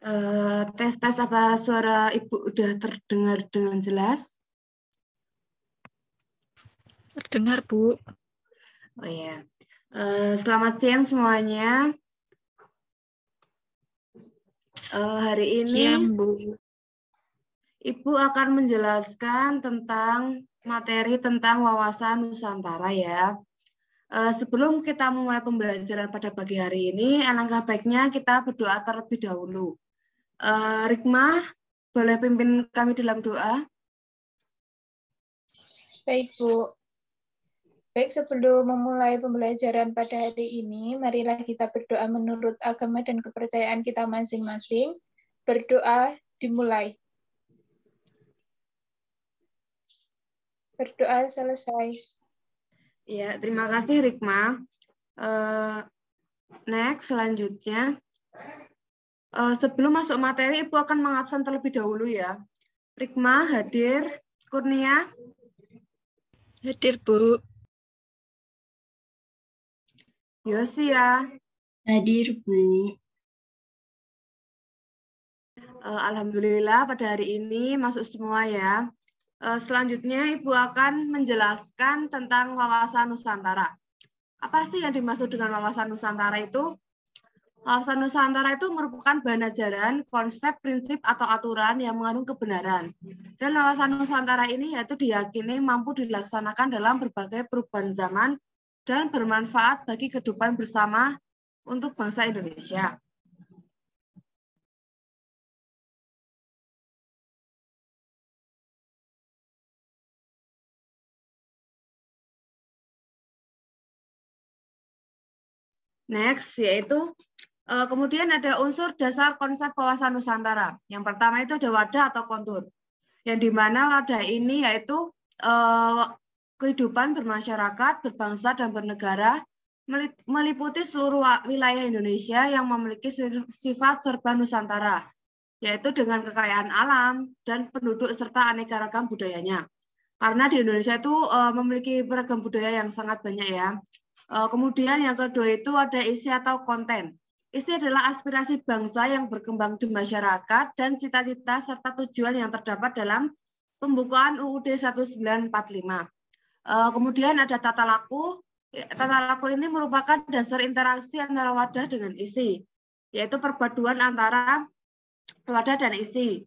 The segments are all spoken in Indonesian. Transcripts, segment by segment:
Eh, tes tes apa suara ibu udah terdengar dengan jelas? Terdengar bu. Oh ya. Uh, selamat siang semuanya. Uh, hari ini siang, bu. Ibu akan menjelaskan tentang materi tentang wawasan Nusantara ya. sebelum kita memulai pembelajaran pada pagi hari ini, alangkah baiknya kita berdoa terlebih dahulu. Uh, Rikma, boleh pimpin kami dalam doa? Baik, Bu. Baik, sebelum memulai pembelajaran pada hari ini, marilah kita berdoa menurut agama dan kepercayaan kita masing-masing. Berdoa dimulai. Berdoa selesai. Ya, terima kasih Rikma. Uh, next, selanjutnya Eh, sebelum masuk materi, Ibu akan mengabsen terlebih dahulu ya. Rikma hadir, Kurnia hadir Bu. Yosia hadir Bu. Eh, Alhamdulillah pada hari ini masuk semua ya. Eh, selanjutnya Ibu akan menjelaskan tentang wawasan Nusantara. Apa sih yang dimaksud dengan wawasan Nusantara itu? Wawasan eh, Nusantara itu merupakan bahan ajaran, konsep, prinsip, atau aturan yang mengandung kebenaran. Dan wawasan Nusantara ini yaitu diyakini mampu dilaksanakan dalam berbagai perubahan zaman dan bermanfaat bagi kehidupan bersama untuk bangsa Indonesia. Next, yaitu Eh, kemudian ada unsur dasar konsep wawasan Nusantara. Yang pertama itu ada wadah atau kontur, yang dimana wadah ini yaitu eh, kehidupan bermasyarakat, berbangsa, dan bernegara meliputi seluruh wilayah Indonesia yang memiliki sifat serba Nusantara, yaitu dengan kekayaan alam dan penduduk serta aneka ragam budayanya. Karena di Indonesia itu eh, memiliki beragam budaya yang sangat banyak ya. Kemudian yang kedua itu ada isi atau konten. Isi adalah aspirasi bangsa yang berkembang di masyarakat dan cita-cita serta tujuan yang terdapat dalam pembukaan UUD 1945. Eh, kemudian ada tata laku. Ya, tata laku ini merupakan dasar interaksi antara wadah dengan isi, yaitu perpaduan antara wadah dan isi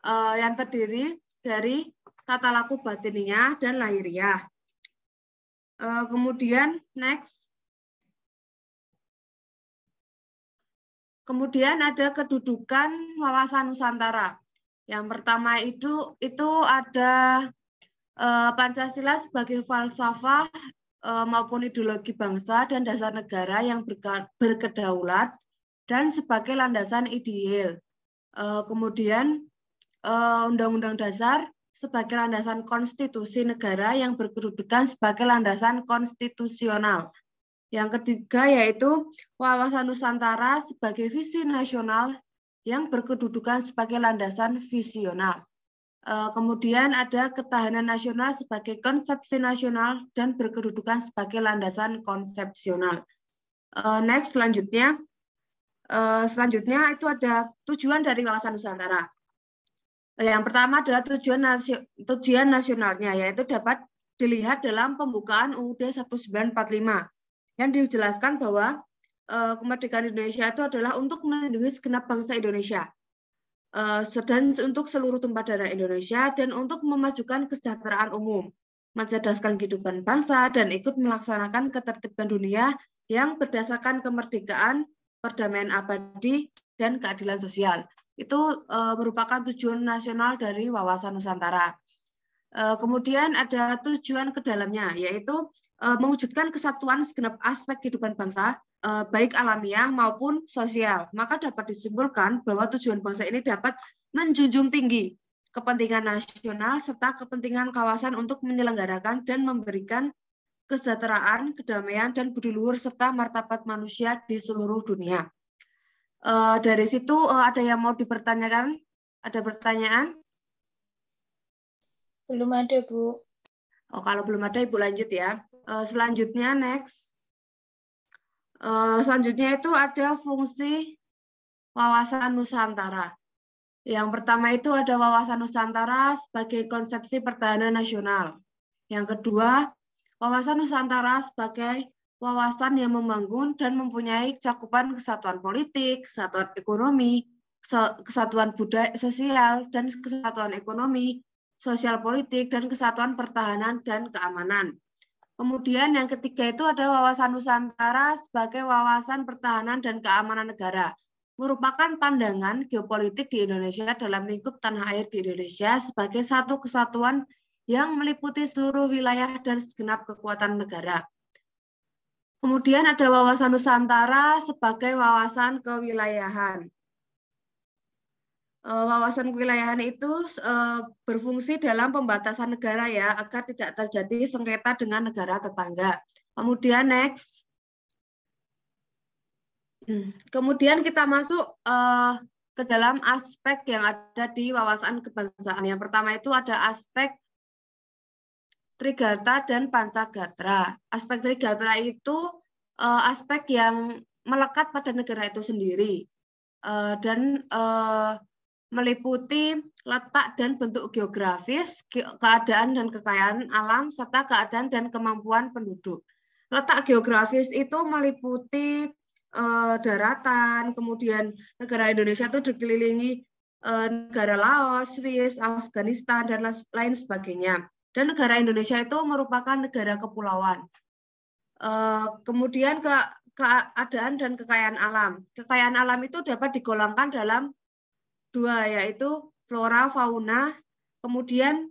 eh, yang terdiri dari tata laku batiniah dan lahiriah. Eh, kemudian next Kemudian ada kedudukan wawasan Nusantara. Yang pertama itu itu ada eh, Pancasila sebagai falsafah eh, maupun ideologi bangsa dan dasar negara yang berkedaulat dan sebagai landasan ideal. Eh, kemudian Undang-Undang Dasar sebagai landasan konstitusi negara yang berkedudukan sebagai landasan konstitusional. Yang ketiga yaitu wawasan Nusantara sebagai visi nasional yang berkedudukan sebagai landasan visional. E, kemudian ada ketahanan nasional sebagai konsepsi nasional dan berkedudukan sebagai landasan konsepsional. E, next, selanjutnya. E, selanjutnya itu ada tujuan dari wawasan Nusantara. Yang pertama adalah tujuan, nasio, tujuan nasionalnya, yaitu dapat dilihat dalam pembukaan UUD 1945 yang dijelaskan bahwa eh, kemerdekaan Indonesia itu adalah untuk melindungi segenap bangsa Indonesia uh, untuk seluruh tempat darah Indonesia dan untuk memajukan kesejahteraan umum, mencerdaskan kehidupan bangsa dan ikut melaksanakan ketertiban dunia yang berdasarkan kemerdekaan, perdamaian abadi dan keadilan sosial. Itu uh, merupakan tujuan nasional dari wawasan Nusantara. Kemudian ada tujuan kedalamnya yaitu Eh, mewujudkan kesatuan segenap aspek kehidupan bangsa, eh, baik alamiah maupun sosial. Maka dapat disimpulkan bahwa tujuan bangsa ini dapat menjunjung tinggi kepentingan nasional serta kepentingan kawasan untuk menyelenggarakan dan memberikan kesejahteraan, kedamaian, dan budi luhur serta martabat manusia di seluruh dunia. Eh, dari situ ada yang mau dipertanyakan? Ada pertanyaan? Belum ada, Bu. Oh, kalau belum ada, Ibu lanjut ya. Eh, selanjutnya next. Uh, selanjutnya itu ada fungsi wawasan Nusantara. Yang pertama itu ada wawasan Nusantara sebagai konsepsi pertahanan nasional. Yang kedua, wawasan Nusantara sebagai wawasan yang membangun dan mempunyai cakupan kesatuan politik, kesatuan ekonomi, kesatuan budaya sosial dan kesatuan ekonomi, sosial politik dan kesatuan pertahanan dan keamanan. Kemudian yang ketiga itu ada wawasan Nusantara sebagai wawasan pertahanan dan keamanan negara. Merupakan pandangan geopolitik di Indonesia dalam lingkup tanah air di Indonesia sebagai satu kesatuan yang meliputi seluruh wilayah dan segenap kekuatan negara. Kemudian ada wawasan Nusantara sebagai wawasan kewilayahan. Eh, wawasan kewilayahan itu eh, berfungsi dalam pembatasan negara ya agar tidak terjadi sengketa dengan negara tetangga. Kemudian next. Hmm, kemudian kita masuk eh, ke dalam aspek yang ada di wawasan kebangsaan. Yang pertama itu ada aspek Trigata dan Pancagatra. Aspek Trigatra itu aspek yang melekat pada negara itu sendiri. dan meliputi letak dan bentuk geografis, keadaan dan kekayaan alam, serta keadaan dan kemampuan penduduk. Letak geografis itu meliputi eh, daratan, kemudian negara Indonesia itu dikelilingi eh, negara Laos, Swiss, Afghanistan, dan lain sebagainya. Dan negara Indonesia itu merupakan negara kepulauan. Eh, kemudian ke keadaan dan kekayaan alam. Kekayaan alam itu dapat digolongkan dalam dua yaitu flora, fauna, kemudian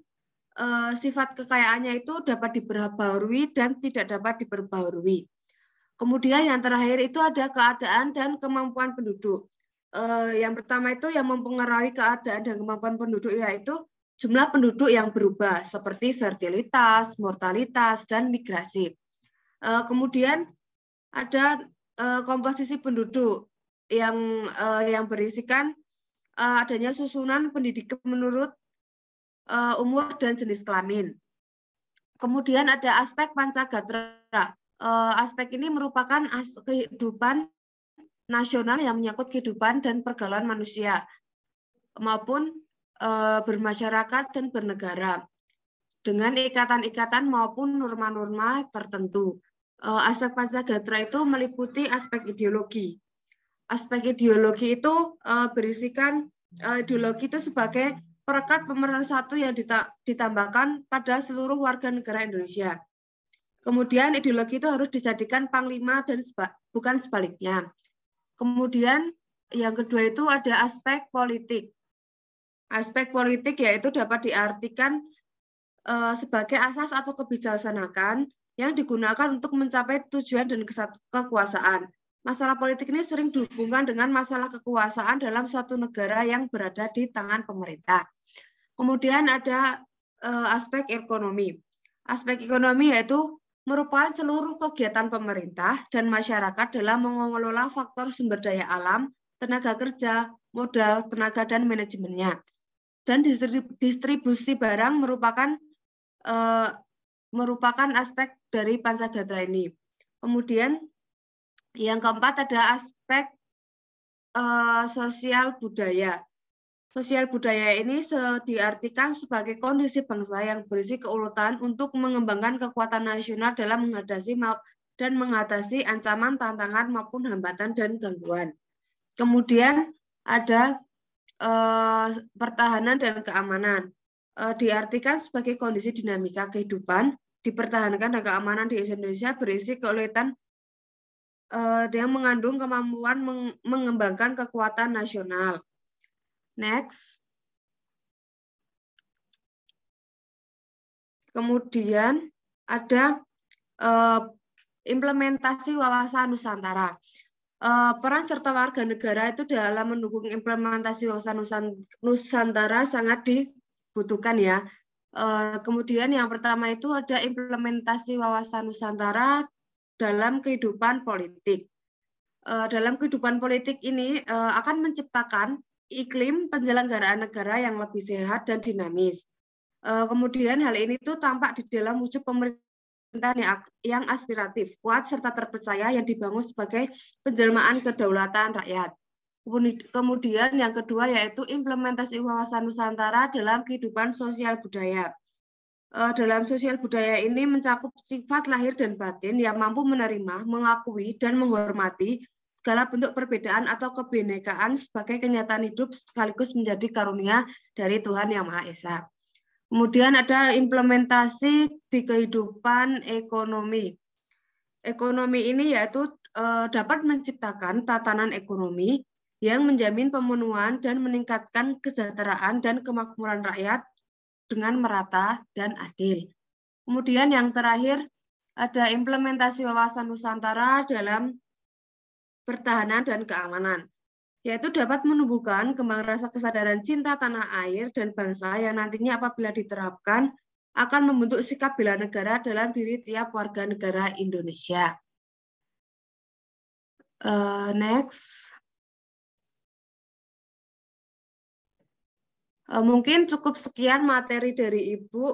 eh, sifat kekayaannya itu dapat diperbaharui dan tidak dapat diperbaharui. Kemudian yang terakhir itu ada keadaan dan kemampuan penduduk. Eh, yang pertama itu yang mempengaruhi keadaan dan kemampuan penduduk yaitu jumlah penduduk yang berubah seperti fertilitas, mortalitas, dan migrasi. Eh, kemudian ada komposisi penduduk yang yang berisikan uh, adanya susunan pendidikan menurut uh, umur dan jenis kelamin. Kemudian ada aspek pancagatra. Uh, aspek ini merupakan as kehidupan nasional yang menyangkut kehidupan dan pergaulan manusia maupun uh, bermasyarakat dan bernegara dengan ikatan-ikatan maupun norma-norma tertentu. aspek pancagatra itu meliputi aspek ideologi, aspek ideologi itu uh, berisikan uh, ideologi itu sebagai perekat satu yang ditambahkan pada seluruh warga negara Indonesia. Kemudian ideologi itu harus dijadikan panglima dan seba bukan sebaliknya. Kemudian yang kedua itu ada aspek politik. Aspek politik yaitu dapat diartikan uh, sebagai asas atau kebijaksanaan yang digunakan untuk mencapai tujuan dan kekuasaan. Masalah politik ini sering dihubungkan dengan masalah kekuasaan dalam suatu negara yang berada di tangan pemerintah. Kemudian ada uh, aspek ekonomi. Aspek ekonomi yaitu merupakan seluruh kegiatan pemerintah dan masyarakat dalam mengelola faktor sumber daya alam, tenaga kerja, modal, tenaga dan manajemennya. Dan distribusi barang merupakan uh, merupakan aspek dari pansagatra ini. Kemudian yang keempat ada aspek uh, sosial budaya. Sosial budaya ini diartikan sebagai kondisi bangsa yang berisi keulutan untuk mengembangkan kekuatan nasional dalam mengatasi dan mengatasi ancaman, tantangan maupun hambatan dan gangguan. Kemudian ada eh, pertahanan dan keamanan. Eh, diartikan sebagai kondisi dinamika kehidupan dipertahankan dan keamanan di Indonesia berisi keulutan uh, eh, yang mengandung kemampuan meng mengembangkan kekuatan nasional. Next. Kemudian ada uh, implementasi wawasan Nusantara. Uh, peran serta warga negara itu dalam mendukung implementasi wawasan Nusantara sangat dibutuhkan ya. Uh, kemudian yang pertama itu ada implementasi wawasan Nusantara dalam kehidupan politik. Eh, dalam kehidupan politik ini eh, akan menciptakan iklim penyelenggaraan negara yang lebih sehat dan dinamis. Eh, kemudian hal ini tuh tampak di dalam wujud pemerintahan yang aspiratif, kuat serta terpercaya yang dibangun sebagai penjelmaan kedaulatan rakyat. Kemudian yang kedua yaitu implementasi wawasan Nusantara dalam kehidupan sosial budaya. Eh, dalam sosial budaya ini mencakup sifat lahir dan batin yang mampu menerima, mengakui, dan menghormati segala bentuk perbedaan atau kebinekaan sebagai kenyataan hidup sekaligus menjadi karunia dari Tuhan Yang Maha Esa. Kemudian ada implementasi di kehidupan ekonomi. Ekonomi ini yaitu eh, dapat menciptakan tatanan ekonomi yang menjamin pemenuhan dan meningkatkan kesejahteraan dan kemakmuran rakyat dengan merata dan adil. Kemudian yang terakhir ada implementasi wawasan Nusantara dalam pertahanan dan keamanan, yaitu dapat menumbuhkan kembang rasa kesadaran cinta tanah air dan bangsa yang nantinya apabila diterapkan akan membentuk sikap bela negara dalam diri tiap warga negara Indonesia. Uh, next. Eh, mungkin cukup sekian materi dari Ibu.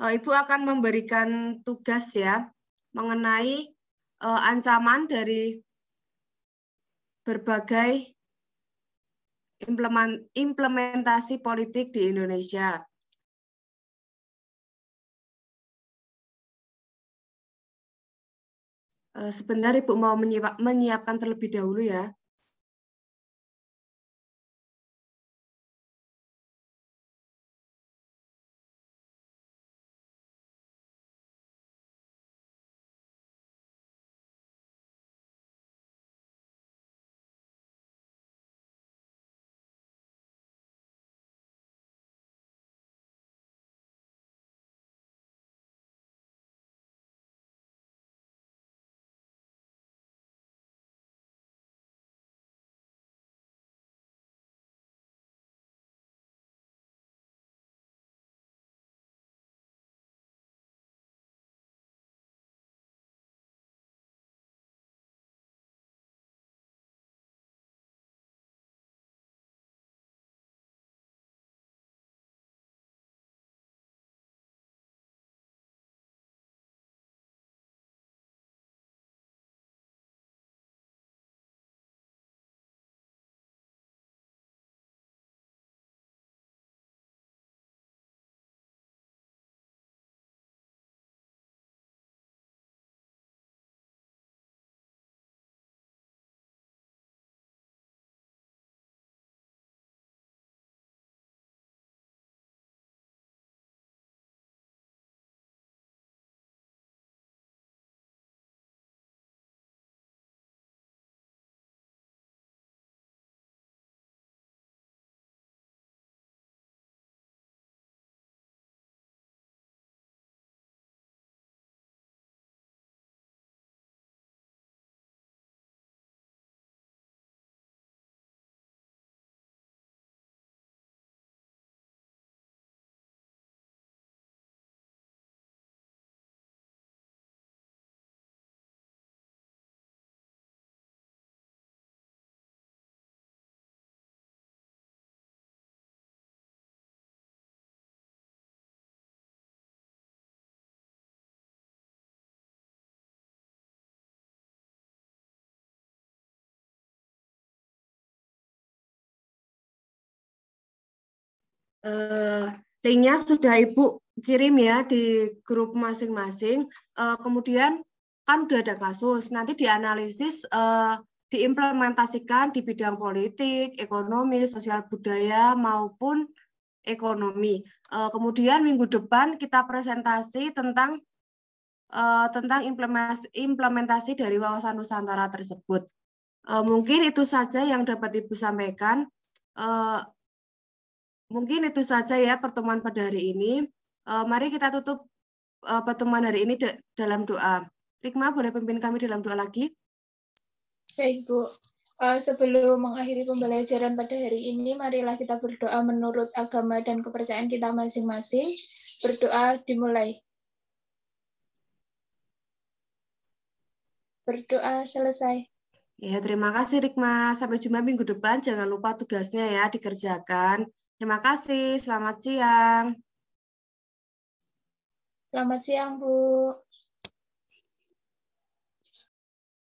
Eh, Ibu akan memberikan tugas ya mengenai eh, ancaman dari berbagai implementasi politik di Indonesia. Sebentar Ibu mau menyiapkan terlebih dahulu ya. Eh, linknya sudah Ibu kirim ya di grup masing-masing. Uh, kemudian kan sudah ada kasus, nanti dianalisis, uh, diimplementasikan di bidang politik, ekonomi, sosial budaya maupun ekonomi. Uh, kemudian minggu depan kita presentasi tentang uh, tentang implementasi, implementasi dari wawasan Nusantara tersebut. Uh, mungkin itu saja yang dapat Ibu sampaikan. Uh, mungkin itu saja ya pertemuan pada hari ini. Eh, mari kita tutup eh, pertemuan hari ini dalam doa. Rikma, boleh pimpin kami dalam doa lagi? Baik, Bu. Eh, sebelum mengakhiri pembelajaran pada hari ini, marilah kita berdoa menurut agama dan kepercayaan kita masing-masing. Berdoa dimulai. Berdoa selesai. Ya, terima kasih Rikma. Sampai jumpa minggu depan. Jangan lupa tugasnya ya dikerjakan. Terima kasih, selamat siang. Selamat siang, Bu.